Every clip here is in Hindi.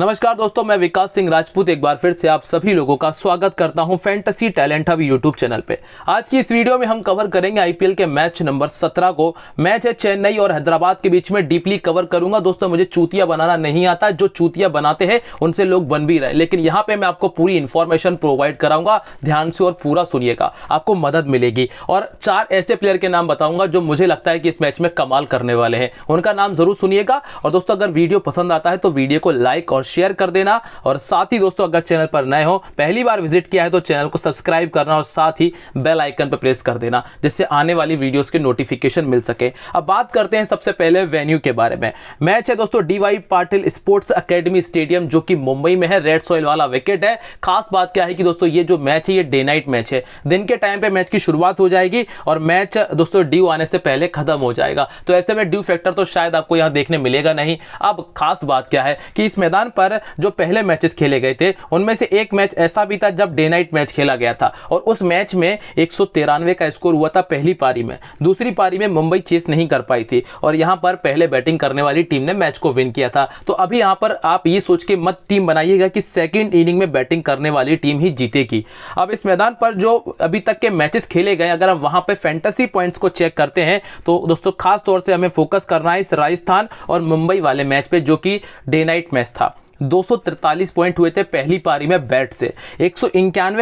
नमस्कार दोस्तों मैं विकास सिंह राजपूत एक बार फिर से आप सभी लोगों का स्वागत करता हूं Fantasy Talent Hub YouTube channel पे आज की इस वीडियो में हम कवर करेंगे आईपीएल के मैच नंबर 17 को मैच है चेन्नई और हैदराबाद के बीच में डीपली कवर करूंगा दोस्तों मुझे चूतिया बनाना नहीं आता जो चूतिया बनाते हैं उनसे लोग बन भी रहे लेकिन यहाँ पे मैं आपको पूरी इन्फॉर्मेशन प्रोवाइड कराऊंगा ध्यान से और पूरा सुनिएगा आपको मदद मिलेगी और चार ऐसे प्लेयर के नाम बताऊंगा जो मुझे लगता है कि इस मैच में कमाल करने वाले हैं उनका नाम जरूर सुनिएगा और दोस्तों अगर वीडियो पसंद आता है तो वीडियो को लाइक और शेयर कर देना और साथ ही दोस्तों अगर चैनल पर नए हो पहली बार विजिट किया है तो चैनल को सब्सक्राइब करना और साथ ही बेल आइकन पर प्रेस कर देना जिससे आने वाली वीडियोस के नोटिफिकेशन मिल सके अब बात करते हैं सबसे पहले वेन्यू के बारे में मैच है दोस्तों D Patil Sports Academy Stadium जो कि मुंबई में है रेड सॉइल वाला विकेट है खास बात क्या है कि दोस्तों ये जो मैच है ये डे नाइट मैच है दिन के टाइम पे मैच की शुरुआत हो जाएगी और मैच दोस्तों ड्यू आने से पहले खत्म हो जाएगा तो ऐसे में ड्यू फैक्टर तो शायद आपको यहां देखने मिलेगा नहीं अब खास बात क्या है कि इस मैदान पर जो पहले मैचेस खेले गए थे उनमें से एक मैच ऐसा भी था जब डे नाइट मैच खेला गया था और उस मैच में एक का स्कोर हुआ था पहली पारी में दूसरी पारी में मुंबई चेस नहीं कर पाई थी और यहाँ पर पहले बैटिंग करने वाली टीम ने मैच को विन किया था तो अभी यहाँ पर आप ये सोच के मत टीम बनाइएगा कि सेकेंड इनिंग में बैटिंग करने वाली टीम ही जीतेगी अब इस मैदान पर जो अभी तक के मैचेस खेले गए अगर हम वहाँ पर फैंटेसी पॉइंट्स को चेक करते हैं तो दोस्तों खास तौर से हमें फोकस करना है इस राजस्थान और मुंबई वाले मैच पे जो कि डे नाइट मैच था 243 पॉइंट हुए थे पहली पारी में बैट से एक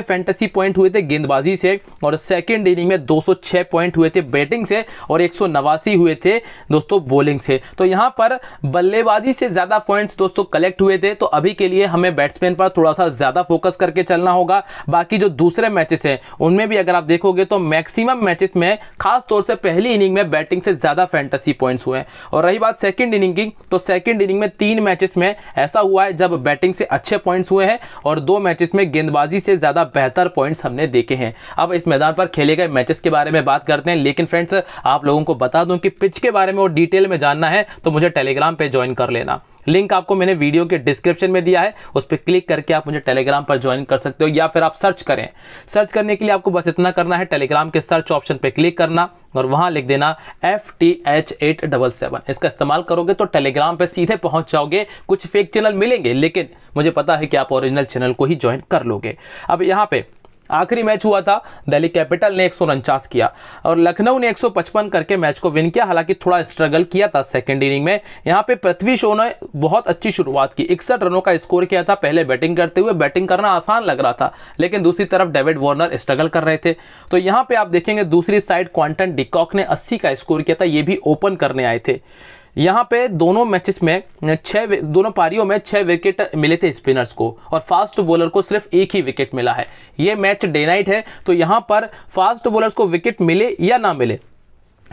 फैंटेसी पॉइंट हुए थे गेंदबाजी से और सेकेंड इनिंग में 206 पॉइंट हुए थे बैटिंग से और एक हुए थे दोस्तों बॉलिंग से तो यहाँ पर बल्लेबाजी से ज़्यादा पॉइंट्स दोस्तों कलेक्ट हुए थे तो अभी के लिए हमें बैट्समैन पर थोड़ा सा ज़्यादा फोकस करके चलना होगा बाकी जो दूसरे मैचेस हैं उनमें भी अगर आप देखोगे तो मैक्सिमम मैचेस में खास तौर से पहली इनिंग में बैटिंग से ज़्यादा फैंटेसी पॉइंट्स हुए और रही बात सेकेंड इनिंग की तो सेकेंड इनिंग में तीन मैचेस में ऐसा हुआ है जब बैटिंग से अच्छे पॉइंट्स हुए हैं और दो मैचेस में गेंदबाजी से ज़्यादा बेहतर पॉइंट्स हमने देखे हैं अब इस मैदान पर खेले गए मैचेस के बारे में बात करते हैं लेकिन फ्रेंड्स आप लोगों को बता दूं कि पिच के बारे में और डिटेल में जानना है तो मुझे टेलीग्राम पर ज्वाइन कर लेना लिंक आपको मैंने वीडियो के डिस्क्रिप्शन में दिया है उस पर क्लिक करके आप मुझे टेलीग्राम पर ज्वाइन कर सकते हो या फिर आप सर्च करें सर्च करने के लिए आपको बस इतना करना है टेलीग्राम के सर्च ऑप्शन पर क्लिक करना और वहां लिख देना F T H at double seven इसका इस्तेमाल करोगे तो टेलीग्राम पर सीधे पहुंच जाओगे कुछ फेक चैनल मिलेंगे लेकिन मुझे पता है कि आप ओरिजिनल चैनल को ही ज्वाइन कर लोगे अब यहाँ पर आखिरी मैच हुआ था दिल्ली कैपिटल ने एक किया और लखनऊ ने 155 करके मैच को विन किया हालांकि थोड़ा स्ट्रगल किया था सेकंड इनिंग में यहाँ पे पृथ्वी शो ने बहुत अच्छी शुरुआत की इकसठ रनों का स्कोर किया था पहले बैटिंग करते हुए बैटिंग करना आसान लग रहा था लेकिन दूसरी तरफ डेविड वार्नर स्ट्रगल कर रहे थे तो यहाँ पे आप देखेंगे दूसरी साइड क्वांटन डिकॉक ने अस्सी का स्कोर किया था ये भी ओपन करने आए थे यहाँ पे दोनों मैचेस में छः दोनों पारियों में छः विकेट मिले थे स्पिनर्स को और फास्ट बॉलर को सिर्फ एक ही विकेट मिला है ये मैच डे नाइट है तो यहाँ पर फास्ट बॉलर्स को विकेट मिले या ना मिले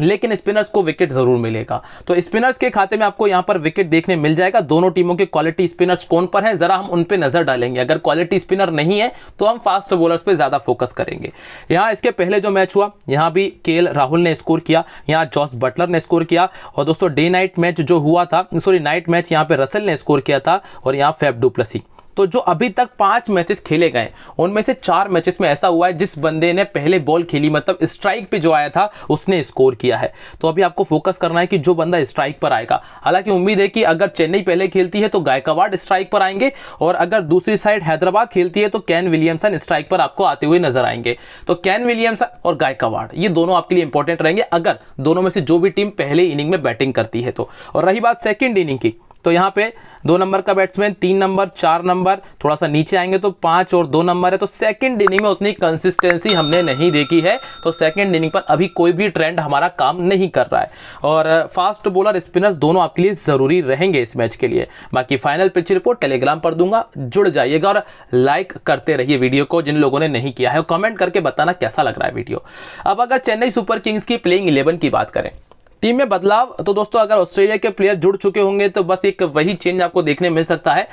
लेकिन स्पिनर्स को विकेट जरूर मिलेगा तो स्पिनर्स के खाते में आपको यहाँ पर विकेट देखने मिल जाएगा दोनों टीमों के क्वालिटी स्पिनर्स कौन पर हैं जरा हम उन पर नजर डालेंगे अगर क्वालिटी स्पिनर नहीं है तो हम फास्ट बॉलर्स पे ज्यादा फोकस करेंगे यहाँ इसके पहले जो मैच हुआ यहाँ भी के राहुल ने स्कोर किया यहाँ जॉस बटलर ने स्कोर किया और दोस्तों डे नाइट मैच जो हुआ था सॉरी नाइट मैच यहाँ पे रसल ने स्कोर किया था और यहाँ फेब डुप्लसी तो जो अभी तक पांच मैचेस खेले गए उनमें से चार मैचेस में ऐसा हुआ है जिस बंदे ने पहले बॉल खेली मतलब स्ट्राइक पे जो आया था उसने स्कोर किया है तो अभी आपको फोकस करना है कि जो बंदा स्ट्राइक पर आएगा हालांकि उम्मीद है कि अगर चेन्नई पहले खेलती है तो गायकवाड स्ट्राइक पर आएंगे और अगर दूसरी साइड हैदराबाद खेलती है तो कैन विलियमसन स्ट्राइक पर आपको आते हुए नजर आएंगे तो कैन विलियमसन और गायकवाड ये दोनों आपके लिए इंपॉर्टेंट रहेंगे अगर दोनों में से जो भी टीम पहले इनिंग में बैटिंग करती है तो और रही बात सेकेंड इनिंग की तो यहाँ पे दो नंबर का बैट्समैन तीन नंबर चार नंबर थोड़ा सा नीचे आएंगे तो पांच और दो नंबर है तो सेकंड इनिंग में उतनी कंसिस्टेंसी हमने नहीं देखी है तो सेकंड इनिंग पर अभी कोई भी ट्रेंड हमारा काम नहीं कर रहा है और फास्ट बॉलर स्पिनर्स दोनों आपके लिए ज़रूरी रहेंगे इस मैच के लिए बाकी फाइनल पिच रिपोर्ट टेलीग्राम पर दूंगा जुड़ जाइएगा और लाइक करते रहिए वीडियो को जिन लोगों ने नहीं किया है कमेंट करके बताना कैसा लग रहा है वीडियो अब अगर चेन्नई सुपर किंग्स की प्लेइंग इलेवन की बात करें टीम में बदलाव तो दोस्तों अगर ऑस्ट्रेलिया के प्लेयर जुड़ चुके होंगे तो बस एक वही चेंज आपको देखने मिल सकता है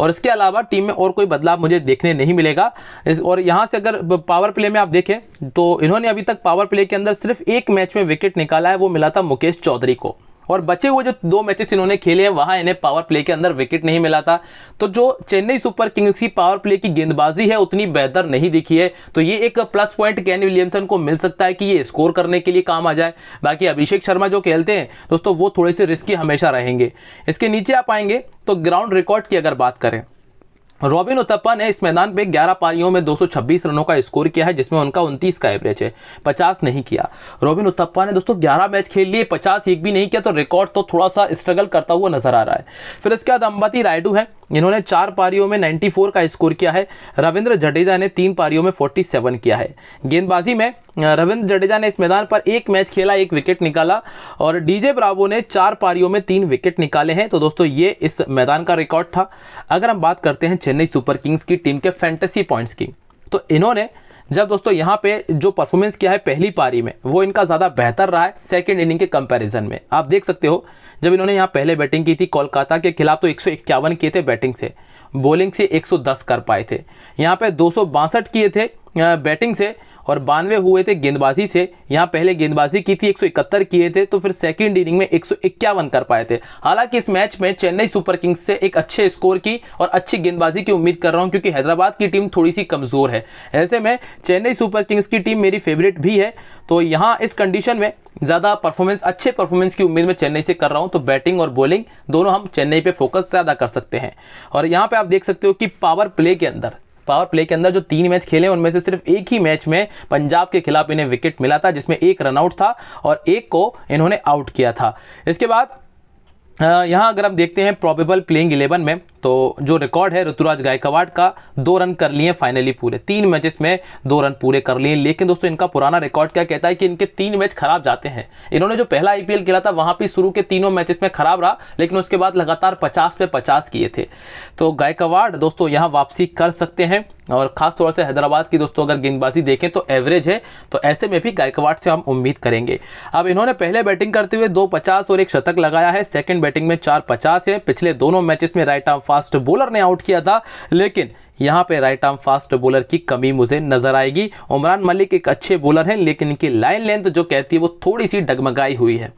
और इसके अलावा टीम में और कोई बदलाव मुझे देखने नहीं मिलेगा और यहाँ से अगर पावर प्ले में आप देखें तो इन्होंने अभी तक पावर प्ले के अंदर सिर्फ एक मैच में विकेट निकाला है वो मिला था मुकेश चौधरी को और बचे हुए जो दो मैचेस इन्होंने खेले हैं वहां इन्हें पावर प्ले के अंदर विकेट नहीं मिला था तो जो चेन्नई सुपर किंग्स की पावर प्ले की गेंदबाजी है उतनी बेहतर नहीं दिखी है तो ये एक प्लस पॉइंट कैन विलियमसन को मिल सकता है कि ये स्कोर करने के लिए काम आ जाए बाकी अभिषेक शर्मा जो खेलते हैं दोस्तों वो थोड़े से रिस्की हमेशा रहेंगे इसके नीचे आप आएंगे तो ग्राउंड रिकॉर्ड की अगर बात करें रॉबिन उत्तपा ने इस मैदान पे 11 पारियों में 226 रनों का स्कोर किया है जिसमें उनका 29 का एवरेज है 50 नहीं किया रॉबिन उत्तपा ने दोस्तों 11 मैच खेल लिए 50 एक भी नहीं किया तो रिकॉर्ड तो थोड़ा सा स्ट्रगल करता हुआ नजर आ रहा है फिर इसके बाद अंबाती रायडू है इन्होंने चार पारियों में 94 का स्कोर किया है रविंद्र जडेजा ने तीन पारियों में 47 किया है गेंदबाजी में रविंद्र जडेजा ने इस मैदान पर एक मैच खेला एक विकेट निकाला और डीजे ब्रावो ने चार पारियों में तीन विकेट निकाले हैं तो दोस्तों ये इस मैदान का रिकॉर्ड था अगर हम बात करते हैं चेन्नई सुपर किंग्स की टीम के फैंटेसी पॉइंट्स की तो इन्होंने जब दोस्तों यहाँ पे जो परफॉर्मेंस किया है पहली पारी में वो इनका ज़्यादा बेहतर रहा है सेकेंड इनिंग के कंपेरिजन में आप देख सकते हो जब इन्होंने यहाँ पहले बैटिंग की थी कोलकाता के खिलाफ तो एक किए थे बैटिंग से बॉलिंग से 110 कर पाए थे यहाँ पे दो किए थे बैटिंग से और बानवे हुए थे गेंदबाजी से यहाँ पहले गेंदबाजी की थी 171 किए थे तो फिर सेकेंड इनिंग में एक कर पाए थे हालांकि इस मैच में चेन्नई सुपर किंग्स से एक अच्छे स्कोर की और अच्छी गेंदबाजी की उम्मीद कर रहा हूँ क्योंकि हैदराबाद की टीम थोड़ी सी कमज़ोर है ऐसे में चेन्नई सुपर किंग्स की टीम मेरी फेवरेट भी है तो यहाँ इस कंडीशन में ज़्यादा परफॉर्मेंस अच्छे परफॉर्मेंस की उम्मीद में चेन्नई से कर रहा हूँ तो बैटिंग और बॉलिंग दोनों हम चेन्नई पे फोकस ज़्यादा कर सकते हैं और यहाँ पे आप देख सकते हो कि पावर प्ले के अंदर पावर प्ले के अंदर जो तीन मैच खेले उनमें से सिर्फ एक ही मैच में पंजाब के खिलाफ इन्हें विकेट मिला था जिसमें एक रनआउट था और एक को इन्होंने आउट किया था इसके बाद यहाँ अगर हम देखते हैं प्रॉबेबल प्लेइंग इलेवन में तो जो रिकॉर्ड है ऋतुराज गायकवाड़ का दो रन कर लिए फाइनली पूरे तीन मैचेस में दो रन पूरे कर लिए लेकिन दोस्तों इनका पुराना रिकॉर्ड क्या कहता है कि इनके तीन मैच खराब जाते हैं इन्होंने जो पहला आईपीएल खेला था वहाँ पर शुरू के तीनों मैचेस में खराब रहा लेकिन उसके बाद लगातार पचास पे पचास किए थे तो गायकवाड़ दोस्तों यहाँ वापसी कर सकते हैं और खास तौर से हैदराबाद की दोस्तों अगर गेंदबाजी देखें तो एवरेज है तो ऐसे में भी गायकवाड़ से हम उम्मीद करेंगे अब इन्होंने पहले बैटिंग करते हुए दो पचास और एक शतक लगाया है सेकंड बैटिंग में चार पचास है पिछले दोनों मैचेस में राइट आर्म फास्ट बॉलर ने आउट किया था लेकिन यहाँ पे राइट आर्म फास्ट बॉलर की कमी मुझे नजर आएगी उमरान मलिक एक अच्छे बॉलर हैं लेकिन इनकी लाइन लेंथ जो कहती है वो थोड़ी सी डगमगाई हुई है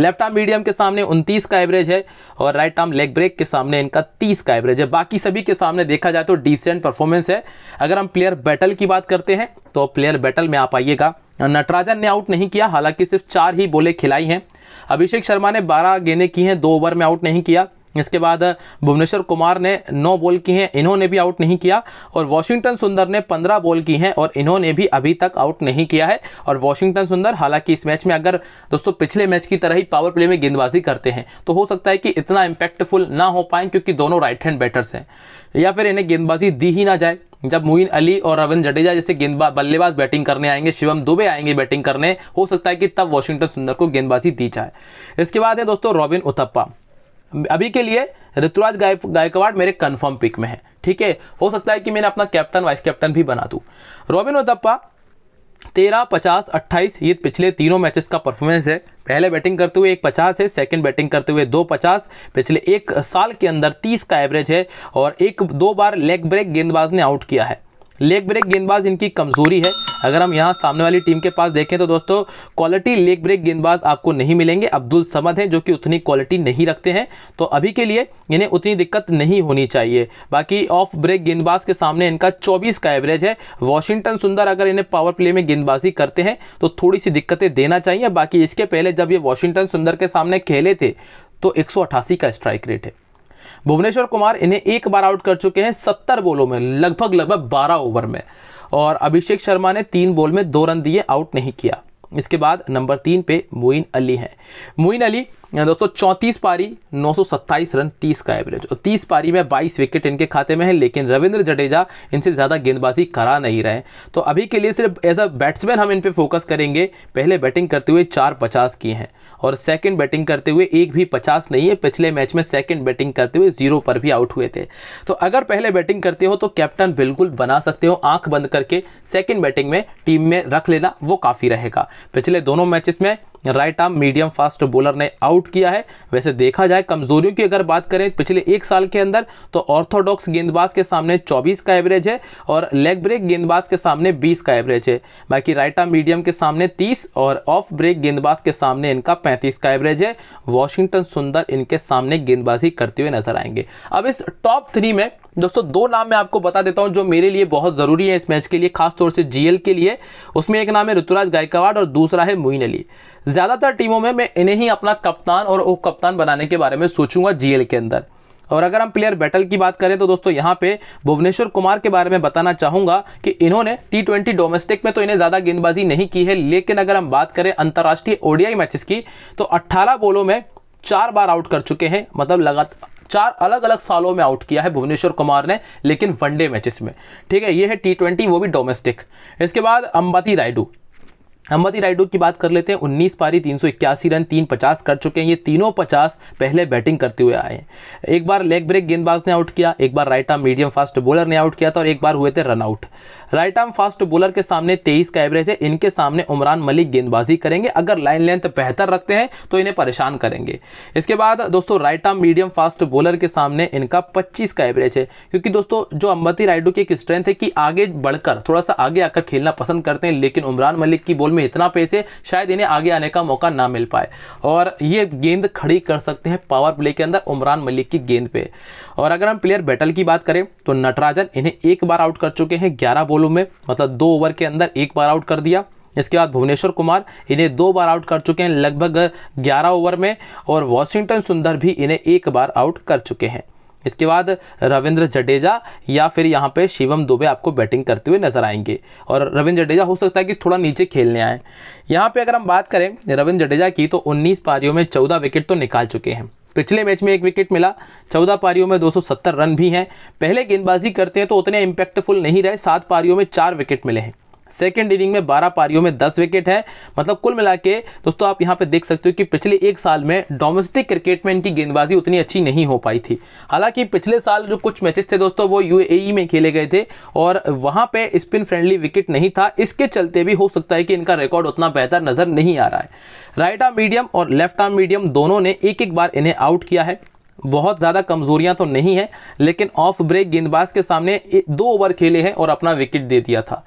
लेफ्ट आर्म मीडियम के सामने उनतीस का एवरेज है और राइट आर्म लेग ब्रेक के सामने इनका तीस का एवरेज है बाकी सभी के सामने देखा जाए तो डिसेंट परफॉर्मेंस है अगर हम प्लेयर बैटल की बात करते हैं तो प्लेयर बैटल में आप आइएगा नटराजन ने आउट नहीं किया हालांकि सिर्फ चार ही बोले खिलाई हैं अभिषेक शर्मा ने बारह गेंदें की हैं दो ओवर में आउट नहीं किया इसके बाद भुवनेश्वर कुमार ने नौ बॉल की हैं इन्होंने भी आउट नहीं किया और वॉशिंगटन सुंदर ने पंद्रह बॉल की हैं और इन्होंने भी अभी तक आउट नहीं किया है और वॉशिंगटन सुंदर हालांकि इस मैच में अगर दोस्तों पिछले मैच की तरह ही पावर प्ले में गेंदबाजी करते हैं तो हो सकता है कि इतना इम्पैक्टफुल ना हो पाए क्योंकि दोनों राइट हैंड बैटर्स हैं या फिर इन्हें गेंदबाजी दी ही ना जाए जब मोइन अली और रविंद्र जडेजा जैसे गेंदबाज बल्लेबाज बैटिंग करने आएंगे शिवम दुबे आएंगे बैटिंग करने हो सकता है कि तब वॉशिंगटन सुंदर को गेंदबाजी दी जाए इसके बाद है दोस्तों रॉबिन उथप्पा अभी के लिए ऋतुराज गाय गायकवाड़ मेरे कन्फर्म पिक में है ठीक है हो सकता है कि मैंने अपना कैप्टन वाइस कैप्टन भी बना दूँ रॉबिन उदप्पा तेरह पचास अट्ठाईस ये पिछले तीनों मैचेस का परफॉर्मेंस है पहले बैटिंग करते हुए एक पचास है सेकंड बैटिंग करते हुए दो पचास पिछले एक साल के अंदर तीस का एवरेज है और एक दो बार लेग ब्रेक गेंदबाज ने आउट किया है लेग ब्रेक गेंदबाज इनकी कमजोरी है अगर हम यहाँ सामने वाली टीम के पास देखें तो दोस्तों क्वालिटी लेग ब्रेक गेंदबाज आपको नहीं मिलेंगे अब्दुल समद हैं जो कि उतनी क्वालिटी नहीं रखते हैं तो अभी के लिए इन्हें उतनी दिक्कत नहीं होनी चाहिए बाकी ऑफ ब्रेक गेंदबाज के सामने इनका चौबीस का एवरेज है वॉशिंगटन सुंदर अगर इन्हें पावर प्ले में गेंदबाजी करते हैं तो थोड़ी सी दिक्कतें देना चाहिए बाकी इसके पहले जब ये वॉशिंगटन सुंदर के सामने खेले थे तो एक का स्ट्राइक रेट है भुवनेश्वर कुमार इन्हें एक बार आउट कर चुके हैं सत्तर बोलों में लगभग लगभग बारह ओवर में और अभिषेक शर्मा ने तीन बॉल में दो रन दिए आउट नहीं किया इसके बाद नंबर तीन पे मोइन अली हैं मोइन अली दोस्तों चौंतीस पारी नौ सौ सत्ताईस रन तीस का एवरेज और तीस पारी में बाईस विकेट इनके खाते में है लेकिन रविंद्र जडेजा इनसे ज़्यादा गेंदबाजी करा नहीं रहे तो अभी के लिए सिर्फ एज अ बैट्समैन हम इन पर फोकस करेंगे पहले बैटिंग करते हुए चार पचास किए हैं और सेकंड बैटिंग करते हुए एक भी पचास नहीं है पिछले मैच में सेकंड बैटिंग करते हुए जीरो पर भी आउट हुए थे तो अगर पहले बैटिंग करते हो तो कैप्टन बिल्कुल बना सकते हो आंख बंद करके सेकेंड बैटिंग में टीम में रख लेना वो काफ़ी रहेगा पिछले दोनों मैचेस में right arm medium fast bowler ने आउट किया है वैसे देखा जाए कमजोरियों की अगर बात करें पिछले एक साल के अंदर तो ऑर्थोडॉक्स गेंदबाज के सामने 24 का एवरेज है और लेग ब्रेक गेंदबाज के सामने 20 का एवरेज है बाकी राइट आर्म मीडियम के सामने 30 और ऑफ ब्रेक गेंदबाज के सामने इनका 35 का एवरेज है वॉशिंगटन सुंदर इनके सामने गेंदबाजी करते हुए नजर आएंगे अब इस टॉप थ्री में दोस्तों दो नाम मैं आपको बता देता हूं जो मेरे लिए बहुत ज़रूरी है इस मैच के लिए खासतौर से जीएल के लिए उसमें एक नाम है ऋतुराज गायकवाड़ और दूसरा है मोइन अली ज़्यादातर टीमों में मैं इन्हें ही अपना कप्तान और उप कप्तान बनाने के बारे में सोचूंगा जीएल के अंदर और अगर हम प्लेयर बैटल की बात करें तो दोस्तों यहाँ पे भुवनेश्वर कुमार के बारे में बताना चाहूँगा कि इन्होंने टी ट्वेंटी डोमेस्टिक में तो इन्हें ज़्यादा गेंदबाजी नहीं की है लेकिन अगर हम बात करें अंतर्राष्ट्रीय ओडियाई मैचेस की तो 18 बॉलों में चार बार आउट कर चुके हैं मतलब लगातार चार अलग अलग सालों में आउट किया है भुवनेश्वर कुमार ने लेकिन वनडे मैचेस में ठीक है ये है टी ट्वेंटी वो भी डोमेस्टिक इसके बाद अंबाती रायडू अहमदी राइडो की बात कर लेते हैं उन्नीस पारी इक्यासी रन तीन पचास कर चुके हैं ये तीनों पचास पहले बैटिंग करते हुए आए एक बार लेग ब्रेक गेंदबाज ने आउट किया एक बार right arm medium fast bowler ने आउट किया था और एक बार हुए थे run out right arm fast bowler के सामने तेईस का एवरेज है इनके सामने उमरान मलिक गेंदबाजी करेंगे अगर लाइन लेंथ बेहतर रखते हैं तो इन्हें परेशान करेंगे इसके बाद दोस्तों right arm medium fast bowler के सामने इनका पच्चीस का एवरेज है क्योंकि दोस्तों जो अम्बती राइडू की एक स्ट्रेंथ है कि आगे बढ़कर थोड़ा सा आगे आकर खेलना पसंद करते हैं लेकिन उमरान मलिक की बॉल में इतना पैसे शायद इन्हें आगे आने का मौका ना मिल पाए और ये गेंद खड़ी कर सकते हैं पावर प्ले के अंदर उमरान मलिक की गेंद पे और अगर हम प्लेयर बैटल की बात करें तो नटराजन इन्हें एक बार आउट कर चुके हैं ग्यारह बॉलों में मतलब दो ओवर के अंदर एक बार आउट कर दिया इसके बाद भुवनेश्वर कुमार इन्हें दो बार आउट कर चुके हैं लगभग ग्यारह ओवर में और वॉशिंगटन सुंदर भी इन्हें एक बार आउट कर चुके हैं इसके बाद रविंद्र जडेजा या फिर यहाँ पे शिवम दुबे आपको बैटिंग करते हुए नजर आएंगे और रविंद्र जडेजा हो सकता है कि थोड़ा नीचे खेलने आए यहाँ पे अगर हम बात करें रविंद्र जडेजा की तो 19 पारियों में 14 विकेट तो निकाल चुके हैं पिछले मैच में एक विकेट मिला चौदह पारियों में 270 रन भी हैं पहले गेंदबाजी करते हैं तो उतने इम्पैक्टफुल नहीं रहे सात पारियों में चार विकेट मिले हैं सेकेंड इनिंग में बारह पारियों में दस विकेट है मतलब कुल मिला के दोस्तों आप यहाँ पे देख सकते हो कि पिछले एक साल में डोमेस्टिक क्रिकेट में इनकी गेंदबाजी उतनी अच्छी नहीं हो पाई थी हालांकि पिछले साल जो कुछ मैचेस थे दोस्तों वो यूएई में खेले गए थे और वहां पे स्पिन फ्रेंडली विकेट नहीं था इसके चलते भी हो सकता है कि इनका रिकॉर्ड उतना बेहतर नजर नहीं आ रहा है राइट आर्म मीडियम और लेफ्ट आर्म मीडियम दोनों ने एक एक बार इन्हें आउट किया है बहुत ज़्यादा कमजोरियां तो नहीं है लेकिन ऑफ ब्रेक गेंदबाज के सामने दो ओवर खेले हैं और अपना विकेट दे दिया था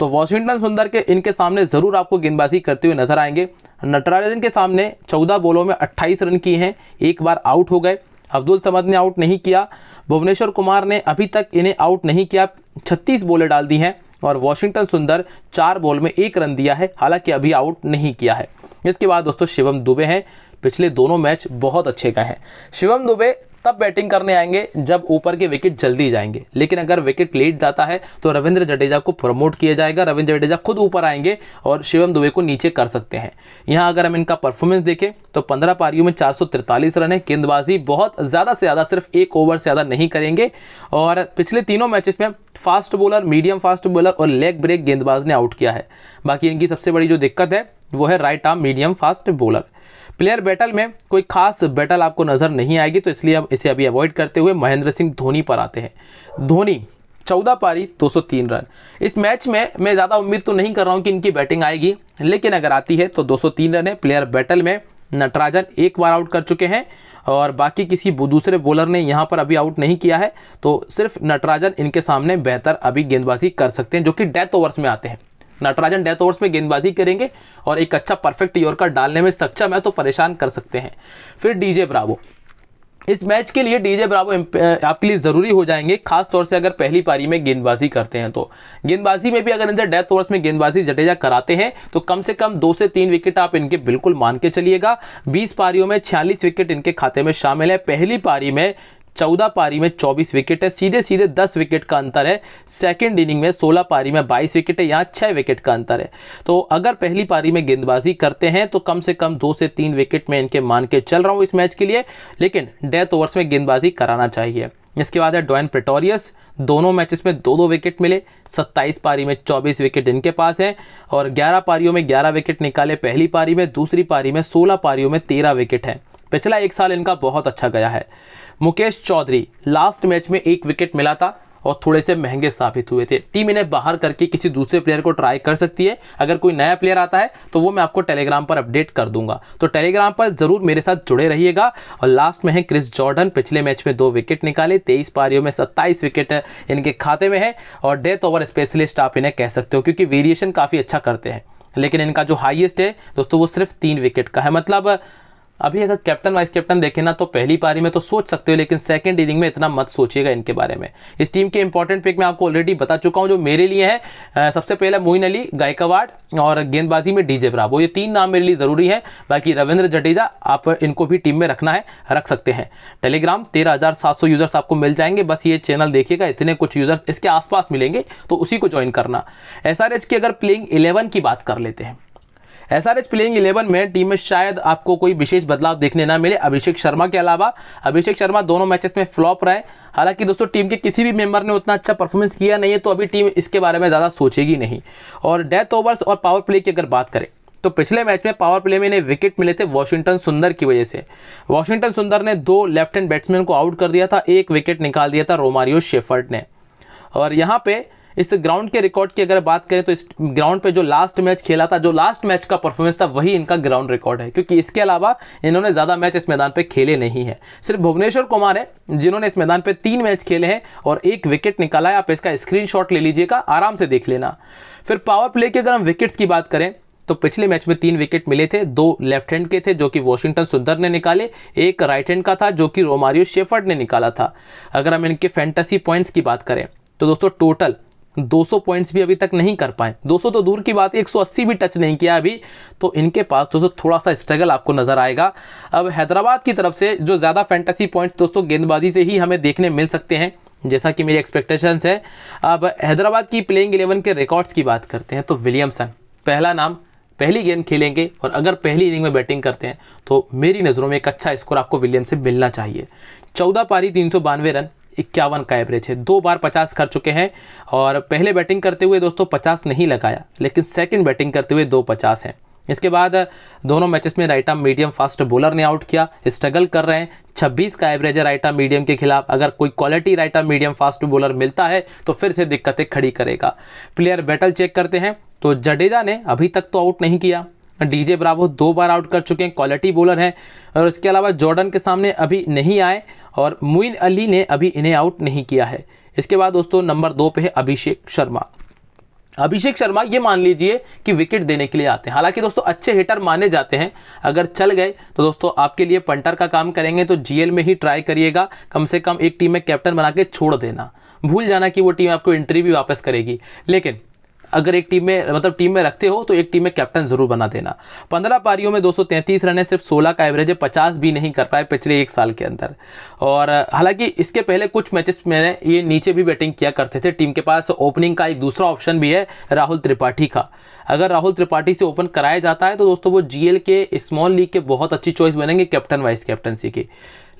तो वॉशिंगटन सुंदर के इनके सामने ज़रूर आपको गेंदबाजी करते हुए नजर आएंगे नटराजन के सामने चौदह बॉलों में अट्ठाईस रन किए हैं एक बार आउट हो गए अब्दुल समद ने आउट नहीं किया भुवनेश्वर कुमार ने अभी तक इन्हें आउट नहीं किया छत्तीस बॉलें डाल दी हैं और वॉशिंगटन सुंदर चार बॉल में एक रन दिया है हालांकि अभी आउट नहीं किया है इसके बाद दोस्तों शिवम दुबे हैं पिछले दोनों मैच बहुत अच्छे गए हैं शिवम दुबे तब बैटिंग करने आएंगे जब ऊपर के विकेट जल्दी जाएंगे लेकिन अगर विकेट लेट जाता है तो रविंद्र जडेजा को प्रमोट किया जाएगा रविंद्र जडेजा खुद ऊपर आएंगे और शिवम दुबे को नीचे कर सकते हैं यहाँ अगर हम इनका परफॉर्मेंस देखें तो पंद्रह पारियों में चार रन है गेंदबाजी बहुत ज़्यादा से ज़्यादा सिर्फ एक ओवर से ज़्यादा नहीं करेंगे और पिछले तीनों मैचेस में fast bowler medium fast bowler और लेग ब्रेक गेंदबाज ने आउट किया है बाकी इनकी सबसे बड़ी जो दिक्कत है वो है right arm medium fast bowler player battle में कोई खास बैटल आपको नज़र नहीं आएगी तो इसलिए हम इसे अभी अवॉइड करते हुए महेंद्र सिंह धोनी पर आते हैं धोनी चौदह पारी 203 रन इस मैच में मैं ज़्यादा उम्मीद तो नहीं कर रहा हूँ कि इनकी बैटिंग आएगी लेकिन अगर आती है तो 203 रन है प्लेयर बैटल में नटराजन एक बार आउट कर चुके हैं और बाकी किसी दूसरे बॉलर ने यहाँ पर अभी आउट नहीं किया है तो सिर्फ नटराजन इनके सामने बेहतर अभी गेंदबाजी कर सकते हैं जो कि डेथ ओवर्स में आते हैं नटराजन डेथ ओवर्स में गेंदबाजी करेंगे और एक अच्छा परफेक्ट यॉर्कर डालने में सक्षम है तो परेशान कर सकते हैं फिर डीजे ब्रावो इस मैच के लिए डीजे ब्रावो आपके लिए ज़रूरी हो जाएंगे खास तौर से अगर पहली पारी में गेंदबाजी करते हैं तो गेंदबाजी में भी अगर इनसे डेथ ओवर्स में गेंदबाजी जडेजा कराते हैं तो कम से कम दो से तीन विकेट आप इनके बिल्कुल मान के चलिएगा बीस पारियों में छियालीस विकेट इनके खाते में शामिल है पहली पारी में चौदह पारी में चौबीस विकेट है सीधे सीधे दस विकेट का अंतर है सेकेंड इनिंग में सोलह पारी में बाईस विकेट है यहाँ छः विकेट का अंतर है तो अगर पहली पारी में गेंदबाजी करते हैं तो कम से कम दो से तीन विकेट में इनके मान के चल रहा हूँ इस मैच के लिए लेकिन डेथ ओवर्स में गेंदबाजी कराना चाहिए इसके बाद है डॉयन पेटोरियस दोनों मैचेस में दो दो विकेट मिले 27 पारी में 24 विकेट इनके पास हैं और 11 पारियों में 11 विकेट निकाले पहली पारी में दूसरी पारी में 16 पारियों में 13 विकेट हैं पिछला एक साल इनका बहुत अच्छा गया है मुकेश चौधरी लास्ट मैच में एक विकेट मिला था और थोड़े से महंगे साबित हुए थे टीम इन्हें बाहर करके किसी दूसरे प्लेयर को ट्राई कर सकती है अगर कोई नया प्लेयर आता है तो वो मैं आपको टेलीग्राम पर अपडेट कर दूंगा तो टेलीग्राम पर जरूर मेरे साथ जुड़े रहिएगा और लास्ट में है क्रिस जॉर्डन पिछले मैच में दो विकेट निकाले तेईस पारियों में सत्ताईस विकेट इनके खाते में है और डेथ ओवर स्पेशलिस्ट आप इन्हें कह सकते हो क्योंकि वेरिएशन काफ़ी अच्छा करते हैं लेकिन इनका जो हाइएस्ट है दोस्तों वो सिर्फ तीन विकेट का है मतलब अभी अगर कैप्टन वाइस कैप्टन देखें ना तो पहली पारी में तो सोच सकते हो लेकिन सेकंड इनिंग में इतना मत सोचिएगा इनके बारे में इस टीम के इंपॉर्टेंट पिक मैं आपको ऑलरेडी बता चुका हूँ जो मेरे लिए है सबसे पहला मोइन अली गायकवाड और गेंदबाजी में डीजे ब्रावो ये तीन नाम मेरे लिए ज़रूरी है बाकी रविंद्र जडेजा आप इनको भी टीम में रखना है रख सकते हैं टेलीग्राम तेरह हज़ार सात सौ यूज़र्स आपको मिल जाएंगे बस ये चैनल देखिएगा इतने कुछ यूज़र्स इसके आसपास मिलेंगे तो उसी को ज्वाइन करना एस की अगर प्लेइंग इलेवन की बात कर लेते हैं एच प्लेइंग इलेवन में टीम में शायद आपको कोई विशेष बदलाव देखने ना मिले अभिषेक शर्मा के अलावा अभिषेक शर्मा दोनों मैचेस में फ्लॉप रहे हालांकि दोस्तों टीम के किसी भी मेंबर ने उतना अच्छा परफॉर्मेंस किया नहीं है तो अभी टीम इसके बारे में ज़्यादा सोचेगी नहीं और डेथ ओवर्स और पावर प्ले की अगर बात करें तो पिछले मैच में पावर प्ले में इन्हें विकेट मिले थे वॉशिंगटन सुंदर की वजह से वॉशिंगटन सुंदर ने दो लेफ्ट हैंड बैट्समैन को आउट कर दिया था एक विकेट निकाल दिया था रोमारियो शेफर्ड ने और यहाँ पर इस ग्राउंड के रिकॉर्ड की अगर बात करें तो इस ग्राउंड पे जो लास्ट मैच खेला था जो लास्ट मैच का परफॉर्मेंस था वही इनका ग्राउंड रिकॉर्ड है क्योंकि इसके अलावा इन्होंने ज़्यादा मैच इस मैदान पर खेले नहीं है सिर्फ भुवनेश्वर कुमार है जिन्होंने इस मैदान पर तीन मैच खेले हैं और एक विकेट निकाला है आप इसका स्क्रीन ले लीजिएगा आराम से देख लेना फिर पावर प्ले की अगर हम विकेट्स की बात करें तो पिछले मैच में तीन विकेट मिले थे दो लेफ्ट हैंड के थे जो कि वॉशिंगटन सुंदर ने निकाले एक राइट हैंड का था जो कि रोमारियो शेफर्ड ने निकाला था अगर हम इनके फैंटेसी पॉइंट्स की बात करें तो दोस्तों टोटल 200 पॉइंट्स भी अभी तक नहीं कर पाए 200 तो दूर की बात है 180 भी टच नहीं किया अभी तो इनके पास दोस्तों थोड़ा सा स्ट्रगल आपको नज़र आएगा अब हैदराबाद की तरफ से जो ज़्यादा फैंटेसी पॉइंट्स दोस्तों गेंदबाजी से ही हमें देखने मिल सकते हैं जैसा कि मेरी एक्सपेक्टेशंस है अब हैदराबाद की प्लेइंग एलेवन के रिकॉर्ड्स की बात करते हैं तो विलियमसन पहला नाम पहली गेंद खेलेंगे और अगर पहली इनिंग में बैटिंग करते हैं तो मेरी नज़रों में एक अच्छा स्कोर आपको विलियम से मिलना चाहिए चौदह पारी तीन रन इक्यावन का एवरेज है दो बार पचास कर चुके हैं और पहले बैटिंग करते हुए दोस्तों पचास नहीं लगाया लेकिन सेकेंड बैटिंग करते हुए दो पचास हैं इसके बाद दोनों मैचेस में right arm medium fast bowler ने आउट किया स्ट्रगल कर रहे हैं 26 का एवरेज है राइट आर्म मीडियम के खिलाफ अगर कोई quality right arm medium fast bowler मिलता है तो फिर से दिक्कतें खड़ी करेगा प्लेयर बैटल चेक करते हैं तो जडेजा ने अभी तक तो आउट नहीं किया डीजे ब्रावो दो बार आउट कर चुके हैं क्वालिटी बॉलर हैं और इसके अलावा जॉर्डन के सामने अभी नहीं आए और मुइन अली ने अभी इन्हें आउट नहीं किया है इसके बाद दोस्तों नंबर दो पे है अभिषेक शर्मा अभिषेक शर्मा ये मान लीजिए कि विकेट देने के लिए आते हैं हालांकि दोस्तों अच्छे हिटर माने जाते हैं अगर चल गए तो दोस्तों आपके लिए पंटर का काम करेंगे तो जीएल में ही ट्राई करिएगा कम से कम एक टीम में कैप्टन बना के छोड़ देना भूल जाना कि वो टीम आपको एंट्री भी वापस करेगी लेकिन अगर एक टीम में मतलब टीम में रखते हो तो एक टीम में कैप्टन जरूर बना देना पंद्रह पारियों में दो रन है सिर्फ सोलह का एवरेज है पचास भी नहीं कर पाए पिछले एक साल के अंदर और हालांकि इसके पहले कुछ मैचेस में ये नीचे भी बैटिंग किया करते थे टीम के पास ओपनिंग का एक दूसरा ऑप्शन भी है राहुल त्रिपाठी का अगर राहुल त्रिपाठी से ओपन कराया जाता है तो दोस्तों वो जीएल के स्मॉल लीग के बहुत अच्छी चॉइस बनेंगे कैप्टन वाइस कैप्टनसी की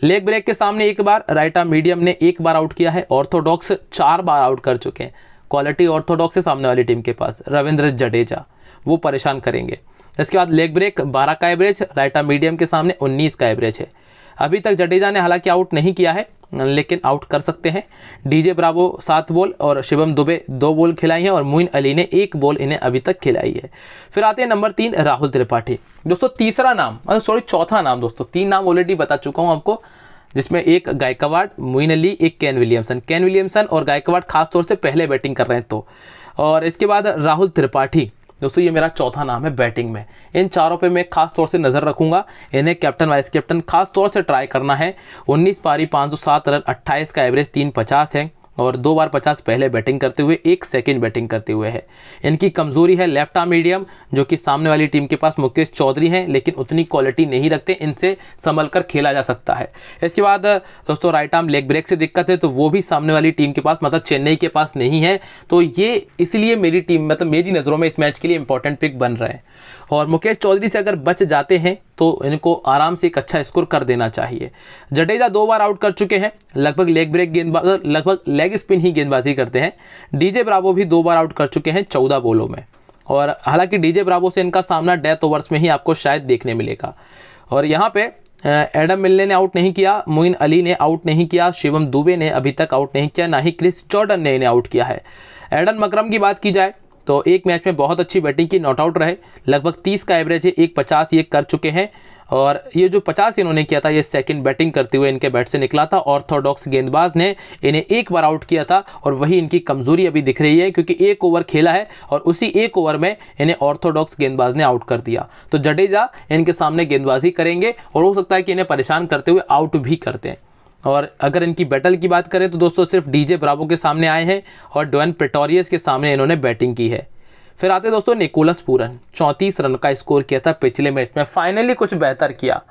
लेग ब्रेक के सामने एक बार राइटा मीडियम ने एक बार आउट किया है ऑर्थोडॉक्स चार बार आउट कर चुके हैं क्वालिटी ऑर्थोडॉक्स है सामने वाली टीम के पास रविंद्र जडेजा वो परेशान करेंगे इसके बाद लेग ब्रेक 12 का एवरेज राइटा मीडियम के सामने 19 का एवरेज है अभी तक जडेजा ने हालांकि आउट नहीं किया है लेकिन आउट कर सकते हैं डीजे ब्रावो सात बॉल और शिवम दुबे दो बॉल खिलाई हैं और मोइन अली ने एक बॉल इन्हें अभी तक खिलाई है फिर आते हैं नंबर तीन राहुल त्रिपाठी दोस्तों तीसरा नाम सॉरी चौथा नाम दोस्तों तीन नाम ऑलरेडी बता चुका हूँ आपको जिसमें एक गायकवाड मोइन अली एक कैन विलियमसन कैन विलियमसन और गायकवाड तौर से पहले बैटिंग कर रहे हैं तो और इसके बाद राहुल त्रिपाठी दोस्तों ये मेरा चौथा नाम है बैटिंग में इन चारों पे मैं खास तौर से नज़र रखूंगा इन्हें कैप्टन वाइस कैप्टन खास तौर से ट्राई करना है 19 पारी 507 रन 28 का एवरेज 350 है और दो बार पचास पहले बैटिंग करते हुए एक सेकेंड बैटिंग करते हुए है इनकी कमज़ोरी है लेफ्ट आर्म मीडियम जो कि सामने वाली टीम के पास मुकेश चौधरी हैं लेकिन उतनी क्वालिटी नहीं रखते इनसे संभल कर खेला जा सकता है इसके बाद दोस्तों राइट आर्म लेग ब्रेक से दिक्कत है तो वो भी सामने वाली टीम के पास मतलब चेन्नई के पास नहीं है तो ये इसलिए मेरी टीम मतलब मेरी नज़रों में इस मैच के लिए इंपॉर्टेंट पिक बन रहे हैं और मुकेश चौधरी से अगर बच जाते हैं तो इनको आराम से एक अच्छा स्कोर कर देना चाहिए जडेजा दो बार आउट कर चुके हैं लगभग लेग ब्रेक गेंदबाज लगभग लेग स्पिन ही गेंदबाजी करते हैं डीजे ब्रावो भी दो बार आउट कर चुके हैं चौदह बॉलों में और हालांकि डीजे ब्रावो से इनका सामना डेथ ओवर्स में ही आपको शायद देखने मिलेगा और यहाँ पे एडम मिलने ने आउट नहीं किया मोइन अली ने आउट नहीं किया शिवम दुबे ने अभी तक आउट नहीं किया ना ही क्रिस जॉर्डन ने इन्हें आउट किया है एडन मकरम की बात की जाए तो एक मैच में बहुत अच्छी बैटिंग की नॉट आउट रहे लगभग तीस का एवरेज है एक पचास ये कर चुके हैं और ये जो पचास इन्होंने किया था ये सेकंड बैटिंग करते हुए इनके बैट से निकला था ऑर्थोडॉक्स गेंदबाज ने इन्हें एक बार आउट किया था और वही इनकी कमजोरी अभी दिख रही है क्योंकि एक ओवर खेला है और उसी एक ओवर में इन्हें ऑर्थोडॉक्स गेंदबाज ने आउट कर दिया तो जडेजा इनके सामने गेंदबाजी करेंगे और हो सकता है कि इन्हें परेशान करते हुए आउट भी करते हैं और अगर इनकी बैटल की बात करें तो दोस्तों सिर्फ डीजे ब्रावो के सामने आए हैं और डोन पेटोरियस के सामने इन्होंने बैटिंग की है फिर आते दोस्तों निकोलस पूरन चौंतीस रन का स्कोर किया था पिछले मैच में फाइनली कुछ बेहतर किया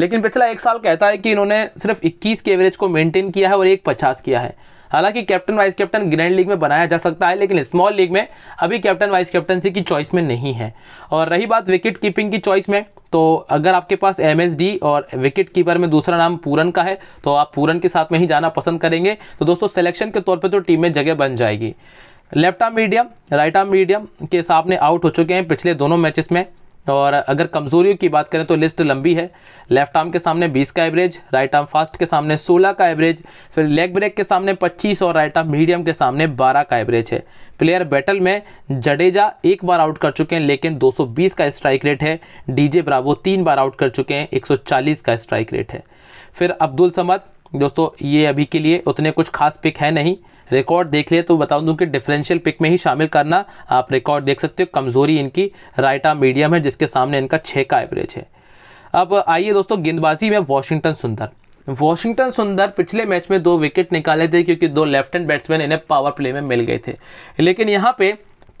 लेकिन पिछला एक साल कहता है कि इन्होंने सिर्फ 21 के एवरेज को मेंटेन किया है और एक पचास किया है हालांकि captain vice captain grand league में बनाया जा सकता है लेकिन स्मॉल लीग में अभी कैप्टन वाइस कैप्टनसी की चॉइस में नहीं है और रही बात विकेट कीपिंग की चॉइस में तो अगर आपके पास एम और विकेट कीपर में दूसरा नाम पूरन का है तो आप पूरन के साथ में ही जाना पसंद करेंगे तो दोस्तों सिलेक्शन के तौर पर तो टीम में जगह बन जाएगी left arm medium right arm medium के सामने आउट हो चुके हैं पिछले दोनों मैचेस में और अगर कमज़ोरियों की बात करें तो लिस्ट लंबी है लेफ्ट आर्म के सामने 20 का एवरेज राइट आर्म फास्ट के सामने 16 का एवरेज फिर लेग ब्रेक के सामने 25 और राइट आर्म मीडियम के सामने 12 का एवरेज है प्लेयर बैटल में जडेजा एक बार आउट कर चुके हैं लेकिन 220 का स्ट्राइक रेट है डीजे ब्रावो तीन बार आउट कर चुके हैं एक का स्ट्राइक रेट है फिर अब्दुल समद दोस्तों ये अभी के लिए उतने कुछ खास पिक है नहीं रिकॉर्ड देख लिया तो बता दूं कि डिफरेंशियल पिक में ही शामिल करना आप रिकॉर्ड देख सकते हो कमज़ोरी इनकी राइट आर्म मीडियम है जिसके सामने इनका छः का एवरेज है अब आइए दोस्तों गेंदबाजी में वॉशिंगटन सुंदर वॉशिंगटन सुंदर पिछले मैच में दो विकेट निकाले थे क्योंकि दो लेफ्ट हैंड बैट्समैन इन्हें पावर प्ले में मिल गए थे लेकिन यहाँ पे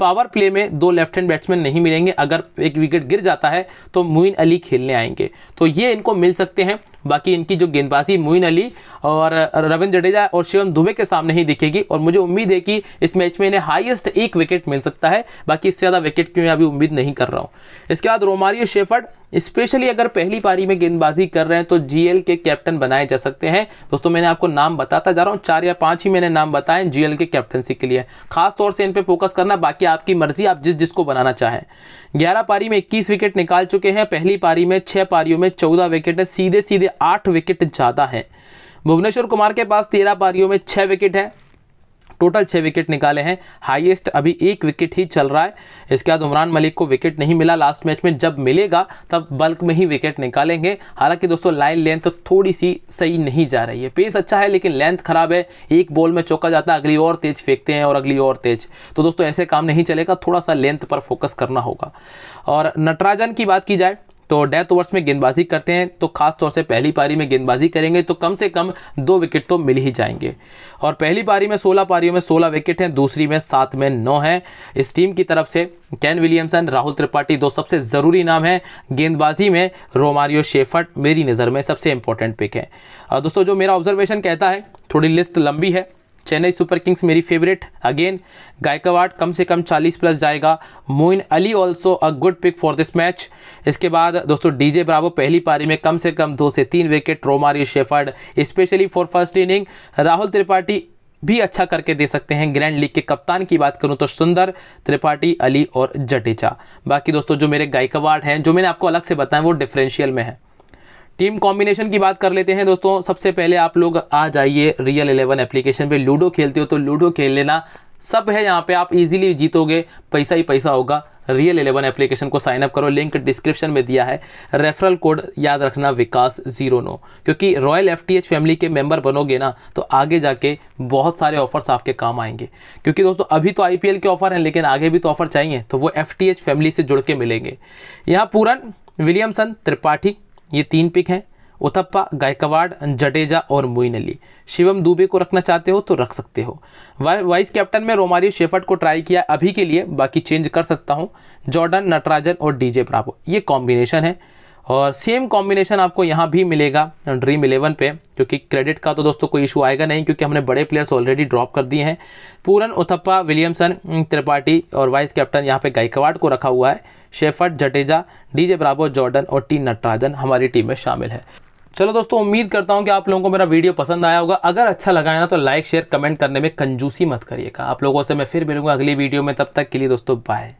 पावर प्ले में दो लेफ्ट हैंड बैट्समैन नहीं मिलेंगे अगर एक विकेट गिर जाता है तो मोइन अली खेलने आएंगे तो ये इनको मिल सकते हैं बाकी इनकी जो गेंदबाजी मोइन अली और रविंद्र जडेजा और शिवम दुबे के सामने ही दिखेगी और मुझे उम्मीद है कि इस मैच में इन्हें हाईएस्ट एक विकेट मिल सकता है बाकी इससे ज़्यादा विकेट की मैं अभी उम्मीद नहीं कर रहा हूँ इसके बाद रोमारियो शेफर्ड स्पेशली अगर पहली पारी में गेंदबाजी कर रहे हैं तो जीएल के कैप्टन बनाए जा सकते हैं दोस्तों मैंने आपको नाम बताता जा रहा हूं चार या पांच ही मैंने नाम बताए जीएल के कैप्टनसी के लिए खास तौर से इन पे फोकस करना बाकी आपकी मर्जी आप जिस जिसको बनाना चाहें ग्यारह पारी में इक्कीस विकेट निकाल चुके हैं पहली पारी में छः पारियों में चौदह विकेट है सीधे सीधे आठ विकेट ज़्यादा है भुवनेश्वर कुमार के पास तेरह पारियों में छः विकेट है टोटल छः विकेट निकाले हैं हाईएस्ट अभी एक विकेट ही चल रहा है इसके बाद उमरान मलिक को विकेट नहीं मिला लास्ट मैच में जब मिलेगा तब बल्क में ही विकेट निकालेंगे हालांकि दोस्तों लाइन लेंथ तो थोड़ी सी सही नहीं जा रही है पेस अच्छा है लेकिन लेंथ खराब है एक बॉल में चौका जाता है अगली और तेज फेंकते हैं और अगली और तेज तो दोस्तों ऐसे काम नहीं चलेगा थोड़ा सा लेंथ पर फोकस करना होगा और नटराजन की बात की जाए तो डेथ ओवर्स में गेंदबाजी करते हैं तो खास तौर से पहली पारी में गेंदबाजी करेंगे तो कम से कम दो विकेट तो मिल ही जाएंगे और पहली पारी में सोलह पारियों में सोलह विकेट हैं दूसरी में सात में नौ हैं इस टीम की तरफ से कैन विलियमसन राहुल त्रिपाठी दो सबसे ज़रूरी नाम है गेंदबाजी में रोमारियो शेफर्ट मेरी नज़र में सबसे इंपॉर्टेंट पिक है दोस्तों जो मेरा ऑब्जर्वेशन कहता है थोड़ी लिस्ट लंबी है चेन्नई सुपर किंग्स मेरी फेवरेट अगेन गायकवाड कम से कम 40 प्लस जाएगा Moeen Ali also a good pick for this match इसके बाद दोस्तों डीजे ब्रावो पहली पारी में कम से कम दो से तीन wicket Romario Shepherd specially for first inning Rahul Tripathi भी अच्छा करके दे सकते हैं ग्रैंड लीग के कप्तान की बात करूं तो सुंदर त्रिपाठी अली और जटेचा बाकी दोस्तों जो मेरे गायकवाड हैं जो मैंने आपको अलग से बताया वो डिफरेंशियल में है टीम कॉम्बिनेशन की बात कर लेते हैं दोस्तों सबसे पहले आप लोग आ जाइए रियल इलेवन एप्लीकेशन पे लूडो खेलते हो तो लूडो खेल लेना सब है यहाँ पे आप इजीली जीतोगे पैसा ही पैसा होगा रियल इलेवन एप्लीकेशन को साइनअप करो लिंक डिस्क्रिप्शन में दिया है रेफरल कोड याद रखना विकास जीरो नो क्योंकि रॉयल एफ फैमिली के मेंबर बनोगे ना तो आगे जाके बहुत सारे ऑफर्स आपके काम आएंगे क्योंकि दोस्तों अभी तो आईपीएल के ऑफर हैं लेकिन आगे भी तो ऑफर चाहिए तो वो एफ फैमिली से जुड़ के मिलेंगे यहाँ पूरन विलियमसन त्रिपाठी ये तीन पिक हैं उथप्पा गायकवाड जडेजा और मोइन अली शिवम दुबे को रखना चाहते हो तो रख सकते हो वाइस कैप्टन में रोमारियो शेफर्ट को ट्राई किया अभी के लिए बाकी चेंज कर सकता हूँ जॉर्डन नटराजन और डीजे प्रापो ये कॉम्बिनेशन है और सेम कॉम्बिनेशन आपको यहाँ भी मिलेगा ड्रीम इलेवन पे क्योंकि क्रेडिट का तो दोस्तों कोई इशू आएगा नहीं क्योंकि हमने बड़े प्लेयर्स ऑलरेडी ड्रॉप कर दिए हैं पूरन उथप्पा विलियमसन त्रिपाठी और वाइस कैप्टन यहाँ पे गायकवाड को रखा हुआ है Shepherd Jadeja DJ Bravo Jordan और टी नटराजन हमारी टीम में शामिल है चलो दोस्तों उम्मीद करता हूं कि आप लोगों को मेरा वीडियो पसंद आया होगा अगर अच्छा लगा है ना तो लाइक शेयर कमेंट करने में कंजूसी मत करिएगा आप लोगों से मैं फिर मिलूंगा अगली वीडियो में तब तक के लिए दोस्तों बाय